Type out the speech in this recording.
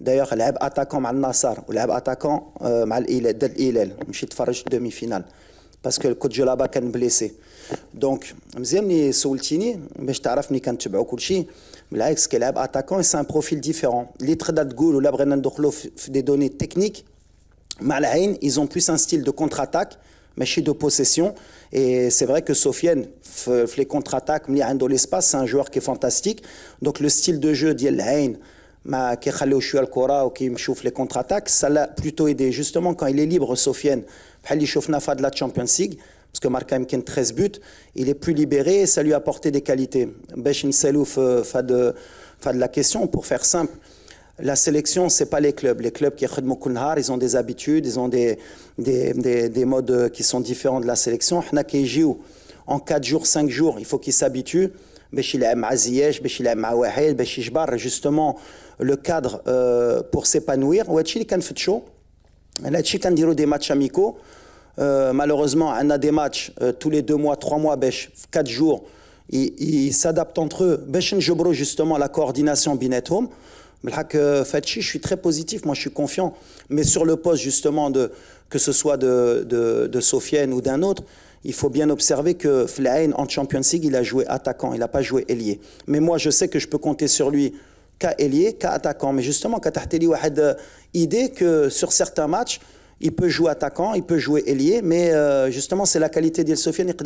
D'ailleurs, le joueur attaquant avec le Nassar et le attaquant avec est, on suis voir la demi-finale, parce que le coach Jolaba a blessé. Donc, c'est une bonne question, mais je sais que vous avez tout dit. Le joueur attaquant, c'est un profil différent. Les trois ou joueurs, on va données techniques, mal maintenant, ils ont plus un style de contre-attaque, mais chez de possession. Et c'est vrai que Sofiane, les contre-attaques, il a l'espace, c'est un joueur qui est fantastique. Donc, le style de jeu, on le qui a au le Kora ou qui chauffe les contre-attaques, ça l'a plutôt aidé. Justement, quand il est libre, Sofiane, il chauffe Nafa de la Champions League, parce que Marc 13 buts, il est plus libéré et ça lui a apporté des qualités. beshin Selouf, euh, fa de la question, pour faire simple, la sélection, ce n'est pas les clubs. Les clubs qui ont ils ont des habitudes, ils ont des, des, modes qui sont différents de la sélection. En 4 jours, 5 jours, il faut qu'il s'habitue beshi le maaziès beshi le mauhail beshi shbar justement le cadre euh, pour s'épanouir ou est-ce qu'il y a là-dessus on dira des matchs amicaux euh, malheureusement on a des matchs euh, tous les deux mois trois mois besh quatre jours ils s'adaptent entre eux beshin jebro justement la coordination binet home black fatchi je suis très positif moi je suis confiant mais sur le poste justement de que ce soit de de sofien ou d'un autre il faut bien observer que Flaen en Champions League, il a joué attaquant, il n'a pas joué ailier. Mais moi, je sais que je peux compter sur lui qu'à ailier, qu'à attaquant. Mais justement, Katahteli a idée que sur certains matchs, il peut jouer attaquant, il peut jouer ailier, mais euh, justement, c'est la qualité d'Il Sofiane, il peut